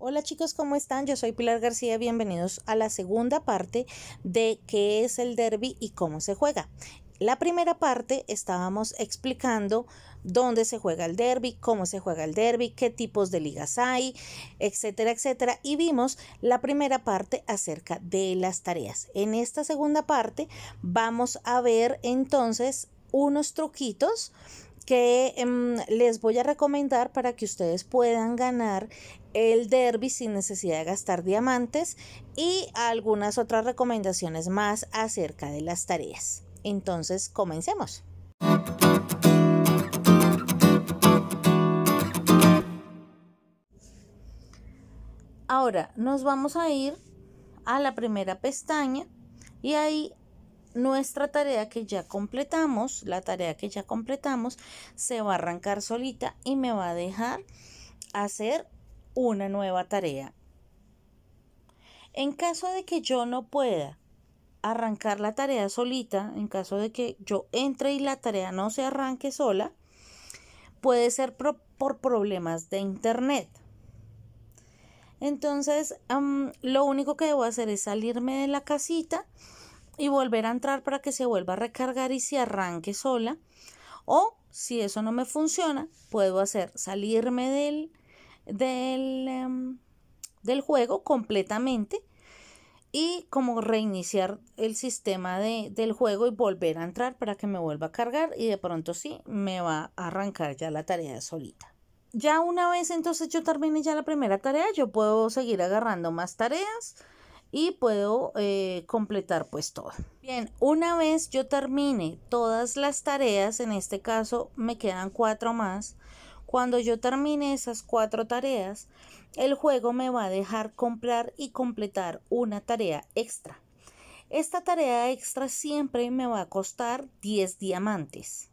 Hola chicos, ¿cómo están? Yo soy Pilar García, bienvenidos a la segunda parte de qué es el derby y cómo se juega. La primera parte estábamos explicando dónde se juega el derby, cómo se juega el derby, qué tipos de ligas hay, etcétera, etcétera. Y vimos la primera parte acerca de las tareas. En esta segunda parte vamos a ver entonces unos truquitos que em, les voy a recomendar para que ustedes puedan ganar el derby sin necesidad de gastar diamantes y algunas otras recomendaciones más acerca de las tareas. Entonces, comencemos. Ahora nos vamos a ir a la primera pestaña y ahí nuestra tarea que ya completamos, la tarea que ya completamos, se va a arrancar solita y me va a dejar hacer una nueva tarea. En caso de que yo no pueda arrancar la tarea solita, en caso de que yo entre y la tarea no se arranque sola, puede ser por problemas de internet. Entonces, lo único que debo hacer es salirme de la casita y volver a entrar para que se vuelva a recargar y se arranque sola. O si eso no me funciona, puedo hacer salirme del, Em, del, juego completamente y como reiniciar el sistema del juego y volver a entrar para que me vuelva a cargar y de pronto sí me va a arrancar ya la tarea solita. Ya una vez entonces yo termine ya la primera tarea, yo puedo seguir agarrando más tareas y puedo eh, completar pues todo. Bien, una vez yo termine todas las tareas, en este caso me quedan cuatro más, cuando yo termine esas cuatro tareas, el juego me va a dejar comprar y completar una tarea extra. Esta tarea extra siempre me va a costar 10 diamantes.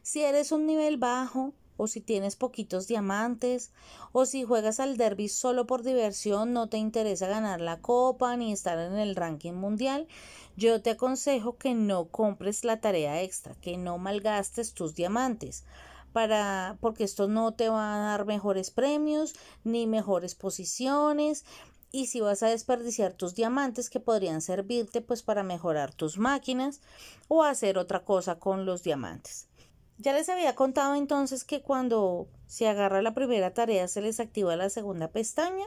Si eres un nivel bajo, o si tienes poquitos diamantes, o si juegas al derby solo por diversión, no te interesa ganar la copa ni estar en el ranking mundial, yo te aconsejo que no compres la tarea extra, que no malgastes tus diamantes porque esto no te va a dar mejores premios ni mejores posiciones y si vas a desperdiciar tus diamantes que podrían servirte pues para mejorar tus máquinas o hacer otra cosa con los diamantes. Ya les había contado entonces que cuando se agarra la primera tarea se les activa la segunda pestaña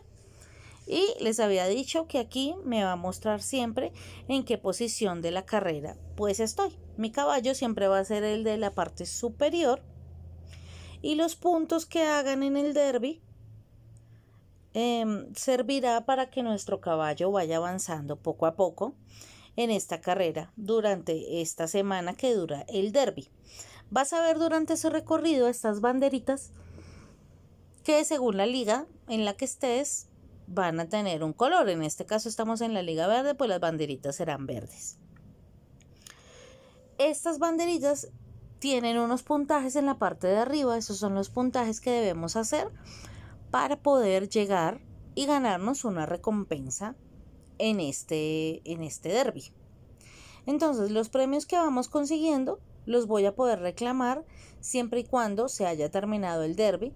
y les había dicho que aquí me va a mostrar siempre en qué posición de la carrera pues estoy. Mi caballo siempre va a ser el de la parte superior y los puntos que hagan en el derby em, servirá para que nuestro caballo vaya avanzando poco a poco en esta carrera durante esta semana que dura el derby. Vas a ver durante ese recorrido estas banderitas que según la liga en la que estés van a tener un color. En este caso estamos en la liga verde, pues las banderitas serán verdes. Estas banderitas tienen unos puntajes en la parte de arriba, esos son los puntajes que debemos hacer para poder llegar y ganarnos una recompensa en este, en este derby. Entonces los premios que vamos consiguiendo los voy a poder reclamar siempre y cuando se haya terminado el derby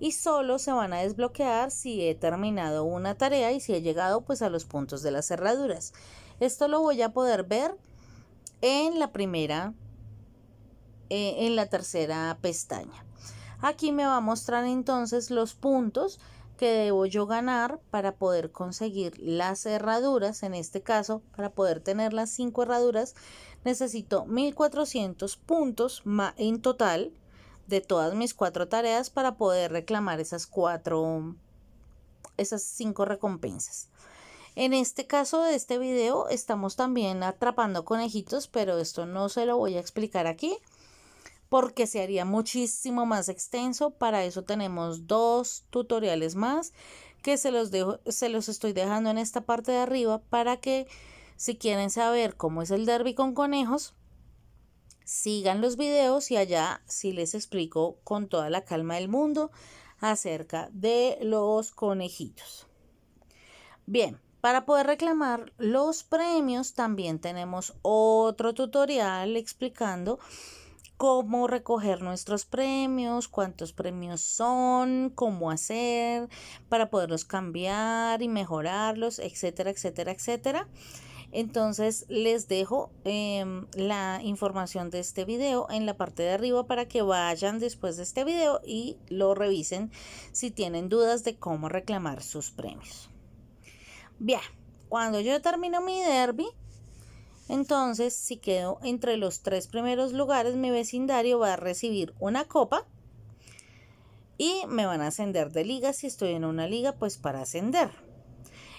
y solo se van a desbloquear si he terminado una tarea y si he llegado pues a los puntos de las cerraduras. Esto lo voy a poder ver en la primera eh, en la tercera pestaña. Aquí me va a mostrar entonces los puntos que debo yo ganar para poder conseguir las herraduras. En este caso, para poder tener las cinco herraduras, necesito 1400 puntos en total de todas mis cuatro tareas para poder reclamar esas cuatro, esas cinco recompensas. En este caso de este video estamos también atrapando conejitos, pero esto no se lo voy a explicar aquí porque se haría muchísimo más extenso. Para eso tenemos dos tutoriales más que se los, dejo, se los estoy dejando en esta parte de arriba para que si quieren saber cómo es el derby con conejos, sigan los videos y allá sí les explico con toda la calma del mundo acerca de los conejitos Bien, para poder reclamar los premios también tenemos otro tutorial explicando cómo recoger nuestros premios, cuántos premios son, cómo hacer para poderlos cambiar y mejorarlos, etcétera, etcétera, etcétera. Entonces les dejo em, la información de este video en la parte de arriba para que vayan después de este video y lo revisen si tienen dudas de cómo reclamar sus premios. Bien, cuando yo termino mi derby, entonces, si quedo entre los tres primeros lugares, mi vecindario va a recibir una copa y me van a ascender de liga. Si estoy en una liga, pues para ascender.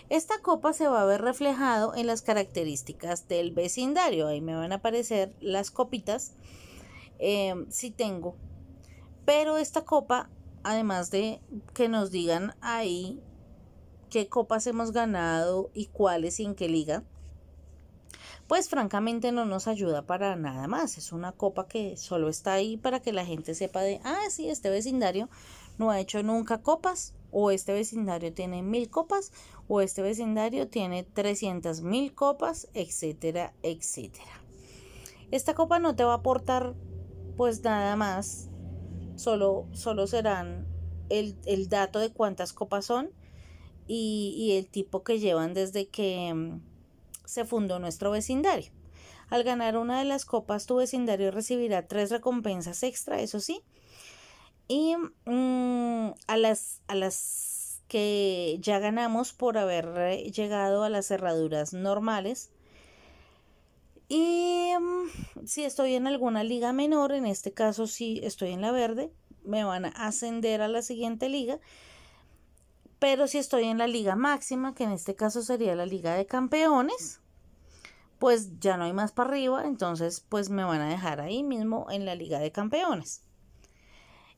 Esta copa se va a ver reflejado en las características del vecindario. Ahí me van a aparecer las copitas eh, si tengo. Pero esta copa, además de que nos digan ahí qué copas hemos ganado y cuáles y en qué liga, pues francamente no nos ayuda para nada más. Es una copa que solo está ahí para que la gente sepa de, ah, sí, este vecindario no ha hecho nunca copas, o este vecindario tiene mil copas, o este vecindario tiene 300 mil copas, etcétera, etcétera. Esta copa no te va a aportar pues nada más, solo, solo serán el, dato de cuántas copas son y, y, el tipo que llevan desde que mm, se fundó nuestro vecindario. Al ganar una de las copas, tu vecindario recibirá tres recompensas extra, eso sí. Y mm, a, las, a las que ya ganamos por haber eh, llegado a las cerraduras normales. Y mm, si estoy en alguna liga menor, en este caso sí estoy en la verde, me van a ascender a la siguiente liga. Pero si estoy en la liga máxima, que en este caso sería la liga de campeones, pues ya no hay más para arriba, entonces pues me van a dejar ahí mismo en la Liga de Campeones.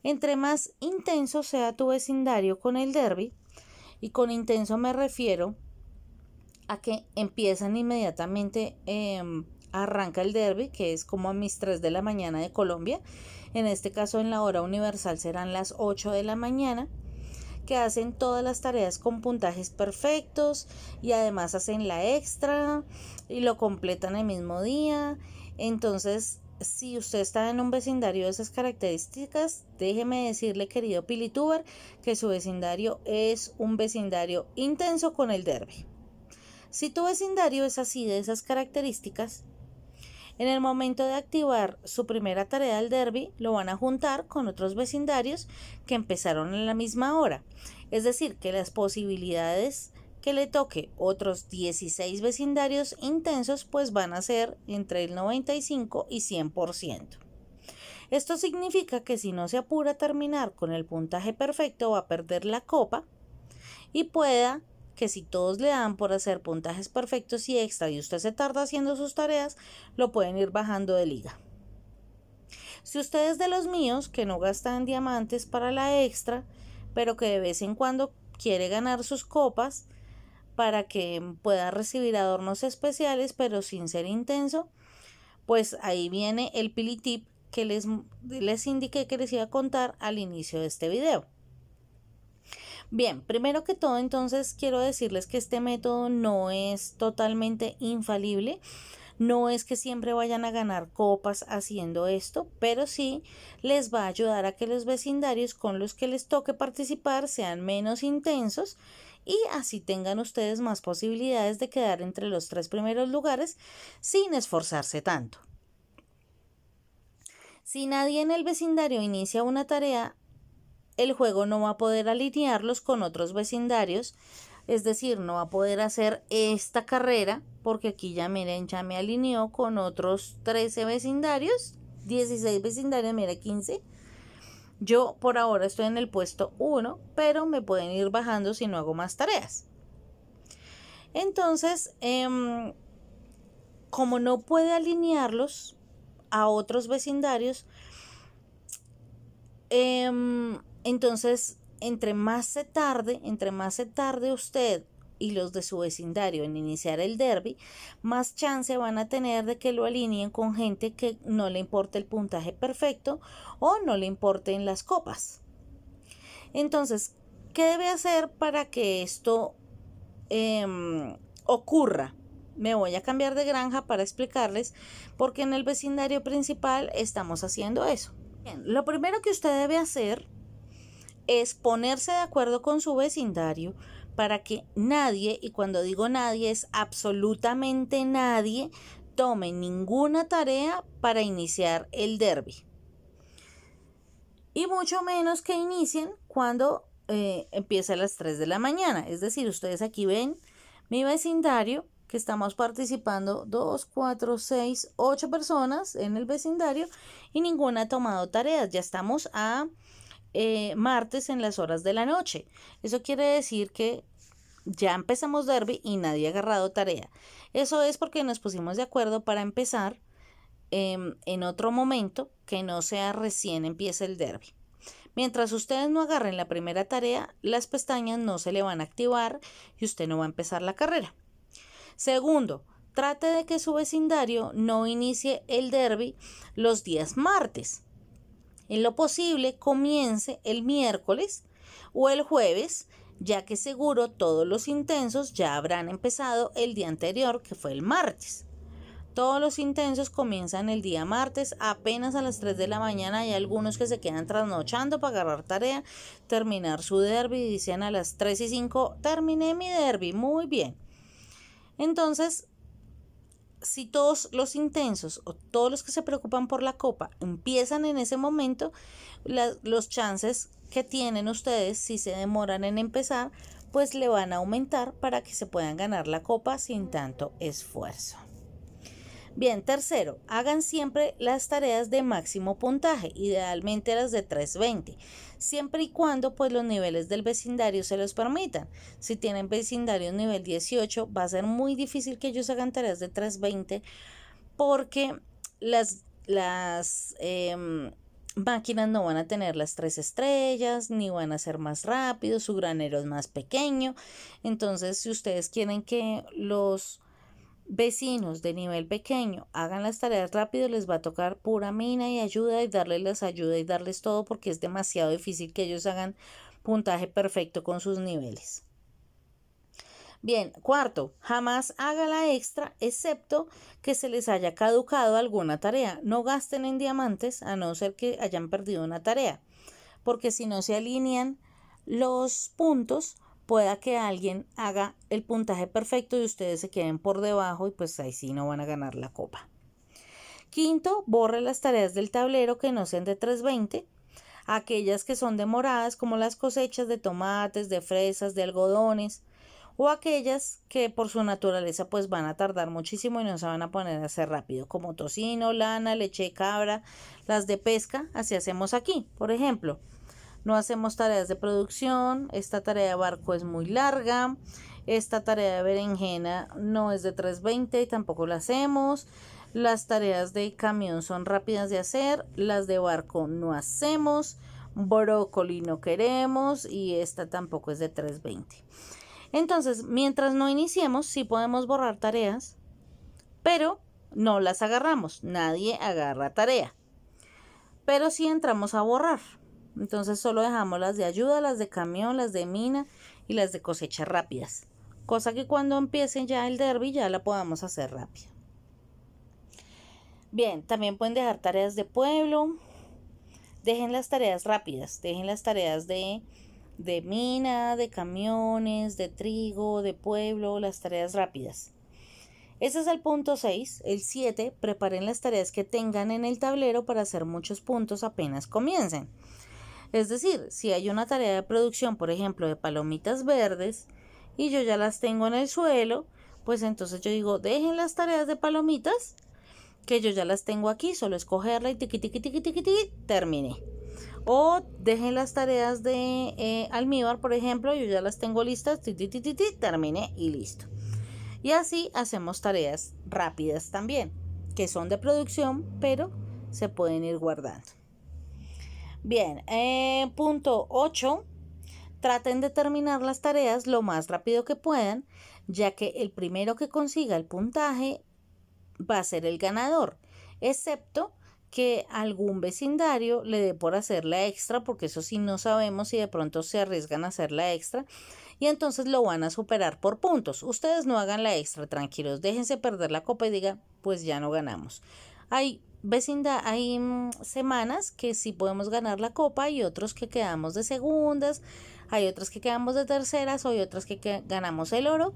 Entre más intenso sea tu vecindario con el derby, y con intenso me refiero a que empiezan inmediatamente, em, arranca el derby, que es como a mis 3 de la mañana de Colombia, en este caso en la hora universal serán las 8 de la mañana, que hacen todas las tareas con puntajes perfectos y además hacen la extra y lo completan el mismo día. Entonces, si usted está en un vecindario de esas características, déjeme decirle, querido Pilituber, que su vecindario es un vecindario intenso con el derby. Si tu vecindario es así de esas características, en el momento de activar su primera tarea del derby, lo van a juntar con otros vecindarios que empezaron en la misma hora. Es decir, que las posibilidades que le toque otros 16 vecindarios intensos pues van a ser entre el 95 y 100%. Esto significa que si no se apura a terminar con el puntaje perfecto va a perder la copa y pueda que si todos le dan por hacer puntajes perfectos y extra y usted se tarda haciendo sus tareas, lo pueden ir bajando de liga. Si usted es de los míos que no gastan diamantes para la extra, pero que de vez en cuando quiere ganar sus copas para que pueda recibir adornos especiales, pero sin ser intenso, pues ahí viene el tip que les, les indiqué que les iba a contar al inicio de este video. Bien, primero que todo entonces quiero decirles que este método no es totalmente infalible. No es que siempre vayan a ganar copas haciendo esto, pero sí les va a ayudar a que los vecindarios con los que les toque participar sean menos intensos y así tengan ustedes más posibilidades de quedar entre los tres primeros lugares sin esforzarse tanto. Si nadie en el vecindario inicia una tarea, el juego no va a poder alinearlos con otros vecindarios, es decir, no va a poder hacer esta carrera, porque aquí ya miren, ya me alineó con otros 13 vecindarios, 16 vecindarios, mira 15. Yo por ahora estoy en el puesto 1, pero me pueden ir bajando si no hago más tareas. Entonces, em, como no puede alinearlos a otros vecindarios, eh, entonces, entre más se tarde, entre más se tarde usted y los de su vecindario en iniciar el derby, más chance van a tener de que lo alineen con gente que no le importe el puntaje perfecto o no le importen las copas. Entonces, ¿qué debe hacer para que esto em, ocurra? Me voy a cambiar de granja para explicarles porque en el vecindario principal estamos haciendo eso. lo primero que usted debe hacer es ponerse de acuerdo con su vecindario para que nadie, y cuando digo nadie es absolutamente nadie, tome ninguna tarea para iniciar el derby. Y mucho menos que inicien cuando eh, empiece empieza a las 3 de la mañana. Es decir, ustedes aquí ven mi vecindario, que estamos participando 2, 4, 6, 8 personas en el vecindario y ninguna ha tomado tareas. Ya estamos a eh, martes en las horas de la noche. Eso quiere decir que ya empezamos derby y nadie ha agarrado tarea. Eso es porque nos pusimos de acuerdo para empezar em, en otro momento que no sea recién empiece el derby. Mientras ustedes no agarren la primera tarea, las pestañas no se le van a activar y usted no va a empezar la carrera. Segundo, trate de que su vecindario no inicie el derby los días martes. En lo posible, comience el miércoles o el jueves, ya que seguro todos los intensos ya habrán empezado el día anterior, que fue el martes. Todos los intensos comienzan el día martes apenas a las 3 de la mañana hay algunos que se quedan trasnochando para agarrar tarea, terminar su derby dicen a las 3 y 5, terminé mi derby, muy bien. Entonces, si todos los intensos o todos los que se preocupan por la copa empiezan en ese momento, los chances que tienen ustedes, si se demoran en empezar, pues le van a aumentar para que se puedan ganar la copa sin tanto esfuerzo. Bien, tercero, hagan siempre las tareas de máximo puntaje, idealmente las de 320, siempre y cuando pues los niveles del vecindario se los permitan. Si tienen vecindario nivel 18, va a ser muy difícil que ellos hagan tareas de 320 porque las, las em, máquinas no van a tener las tres estrellas, ni van a ser más rápidos, su granero es más pequeño. Entonces, si ustedes quieren que los vecinos de nivel pequeño hagan las tareas rápido, les va a tocar pura mina y ayuda y darles las ayudas y darles todo porque es demasiado difícil que ellos hagan puntaje perfecto con sus niveles. Bien, cuarto, jamás haga la extra excepto que se les haya caducado alguna tarea. No gasten en diamantes a no ser que hayan perdido una tarea, porque si no se alinean los puntos, pueda que alguien haga el puntaje perfecto y ustedes se queden por debajo y pues ahí sí no van a ganar la copa. Quinto, borre las tareas del tablero que no sean de 320, aquellas que son demoradas como las cosechas de tomates, de fresas, de algodones o aquellas que por su naturaleza pues van a tardar muchísimo y no se van a poner a hacer rápido, como tocino, lana, leche de cabra, las de pesca, así hacemos aquí, por ejemplo no hacemos tareas de producción, esta tarea de barco es muy larga, esta tarea de berenjena no es de 320 y tampoco la hacemos. Las tareas de camión son rápidas de hacer, las de barco no hacemos, brócoli no queremos y esta tampoco es de 320. Entonces, mientras no iniciemos, sí podemos borrar tareas, pero no las agarramos, nadie agarra tarea. Pero sí entramos a borrar. Entonces solo dejamos las de ayuda, las de camión, las de mina y las de cosecha rápidas. Cosa que cuando empiecen ya el derby ya la podamos hacer rápida. Bien, también pueden dejar tareas de pueblo. Dejen las tareas rápidas, dejen las tareas de, de mina, de camiones, de trigo, de pueblo, las tareas rápidas. Ese es el punto 6. El 7. Preparen las tareas que tengan en el tablero para hacer muchos puntos apenas comiencen. Es decir, si hay una tarea de producción, por ejemplo, de palomitas verdes, y yo ya las tengo en el suelo, pues entonces yo digo, dejen las tareas de palomitas, que yo ya las tengo aquí, solo escogerla y tiqui, tiqui, tiqui, tiqui, tiqui, terminé. O dejen las tareas de eh, almíbar, por ejemplo, yo ya las tengo listas, ti, ti, ti, ti, terminé y listo. Y así hacemos tareas rápidas también, que son de producción, pero se pueden ir guardando. Bien, en punto 8. Traten de terminar las tareas lo más rápido que puedan, ya que el primero que consiga el puntaje va a ser el ganador, excepto que algún vecindario le dé por hacer la extra, porque eso sí no sabemos si de pronto se arriesgan a hacer la extra, y entonces lo van a superar por puntos. Ustedes no hagan la extra, tranquilos, déjense perder la copa y digan, pues ya no ganamos. Hay vecindad, hay mm, semanas que sí podemos ganar la copa y otros que quedamos de segundas, hay otras que quedamos de terceras, hay otras que, ganamos el oro,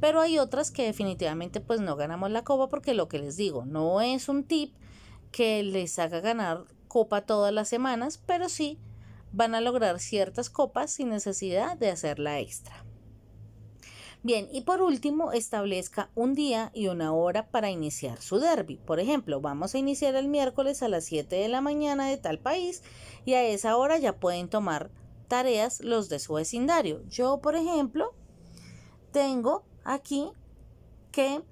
pero hay otras que definitivamente pues no ganamos la copa porque lo que les digo, no es un tip que les haga ganar copa todas las semanas, pero sí van a lograr ciertas copas sin necesidad de hacer la extra. Bien, y por último, establezca un día y una hora para iniciar su derby. Por ejemplo, vamos a iniciar el miércoles a las 7 de la mañana de tal país y a esa hora ya pueden tomar tareas los de su vecindario. Yo, por ejemplo, tengo aquí que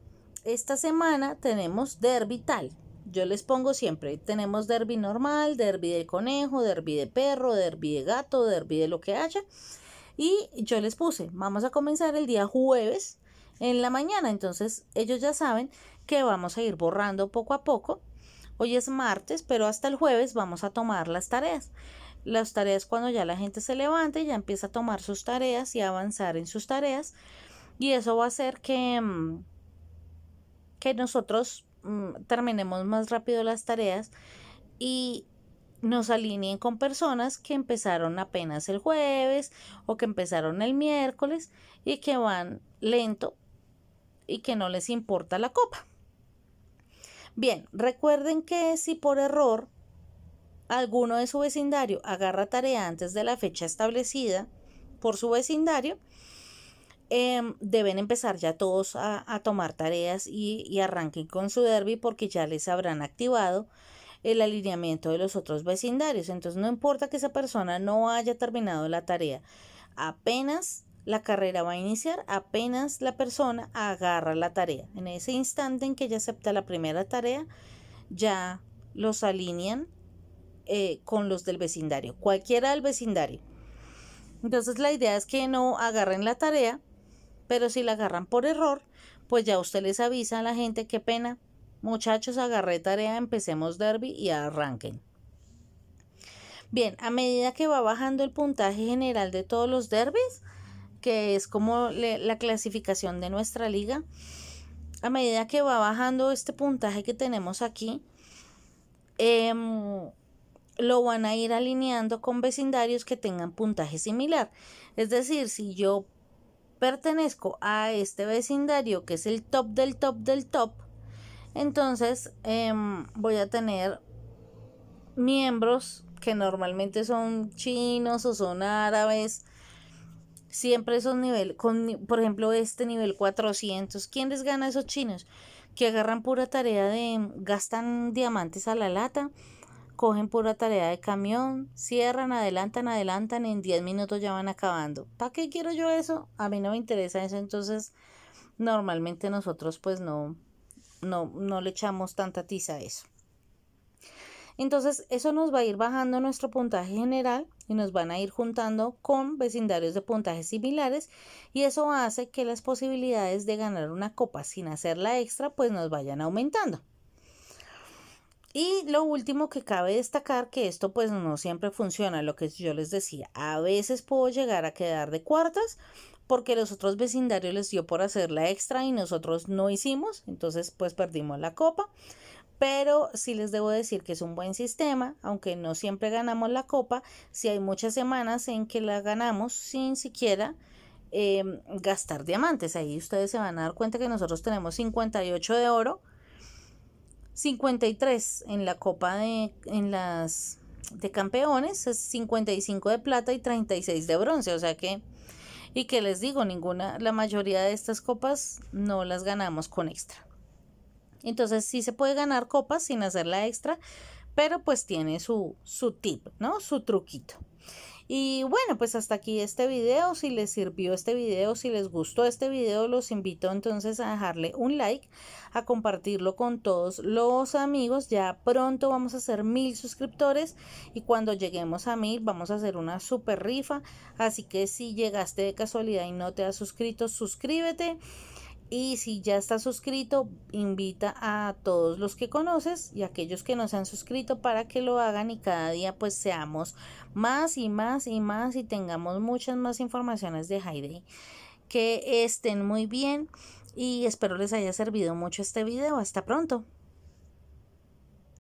esta semana tenemos derby tal. Yo les pongo siempre, tenemos derby normal, derby de conejo, derby de perro, derby de gato, derby de lo que haya. Y yo les puse, vamos a comenzar el día jueves en la mañana. Entonces ellos ya saben que vamos a ir borrando poco a poco. Hoy es martes, pero hasta el jueves vamos a tomar las tareas. Las tareas cuando ya la gente se levante, ya empieza a tomar sus tareas y avanzar en sus tareas. Y eso va a hacer que, mm, que nosotros mm, terminemos más rápido las tareas y nos alineen con personas que empezaron apenas el jueves o que empezaron el miércoles y que van lento y que no les importa la copa. Bien, recuerden que si por error alguno de su vecindario agarra tarea antes de la fecha establecida por su vecindario, em, deben empezar ya todos a, tomar tareas y, y, arranquen con su derby porque ya les habrán activado el alineamiento de los otros vecindarios. Entonces no importa que esa persona no haya terminado la tarea, apenas la carrera va a iniciar, apenas la persona agarra la tarea. En ese instante en que ella acepta la primera tarea, ya los alinean eh, con los del vecindario, cualquiera del vecindario. Entonces la idea es que no agarren la tarea, pero si la agarran por error, pues ya usted les avisa a la gente qué pena, Muchachos, agarré tarea, empecemos derby y arranquen. Bien, a medida que va bajando el puntaje general de todos los derbis, que es como la clasificación de nuestra liga, a medida que va bajando este puntaje que tenemos aquí, em, lo van a ir alineando con vecindarios que tengan puntaje similar. Es decir, si yo pertenezco a este vecindario que es el top del top del top, entonces em, voy a tener miembros que normalmente son chinos o son árabes. Siempre esos nivel, con, por ejemplo, este nivel 400. ¿Quién les gana esos chinos? Que agarran pura tarea de, gastan diamantes a la lata, cogen pura tarea de camión, cierran, adelantan, adelantan, en 10 minutos ya van acabando. ¿Para qué quiero yo eso? A mí no me interesa eso, entonces normalmente nosotros pues no, no, le echamos tanta tiza a eso. Entonces, eso nos va a ir bajando nuestro puntaje general y nos van a ir juntando con vecindarios de puntajes similares y eso hace que las posibilidades de ganar una copa sin hacer la extra pues nos vayan aumentando. Y lo último que cabe destacar que esto pues no siempre funciona, lo que yo les decía, a veces puedo llegar a quedar de cuartas, porque los otros vecindarios les dio por hacer la extra y nosotros no hicimos, entonces pues perdimos la copa. Pero sí les debo decir que es un buen sistema, aunque no siempre ganamos la copa, si hay muchas semanas en que la ganamos sin siquiera em, gastar diamantes. Ahí ustedes se van a dar cuenta que nosotros tenemos 58 de oro, 53 en la copa de las de campeones, 55 de plata y 36 de bronce, o sea que y que les digo, ninguna, la mayoría de estas copas no las ganamos con extra. Entonces sí se puede ganar copas sin hacer la extra, pero pues tiene su, su tip, ¿no? Su truquito. Y bueno, pues hasta aquí este video. Si les sirvió este video, si les gustó este video, los invito entonces a dejarle un like, a compartirlo con todos los amigos. Ya pronto vamos a hacer mil suscriptores y cuando lleguemos a mil vamos a hacer una super rifa. Así que si llegaste de casualidad y no te has suscrito, suscríbete. Y si ya estás suscrito, invita a todos los que conoces y aquellos que no se han suscrito para que lo hagan y cada día pues seamos más y más y más y tengamos muchas más informaciones de Heidi. Que estén muy bien y espero les haya servido mucho este video. Hasta pronto.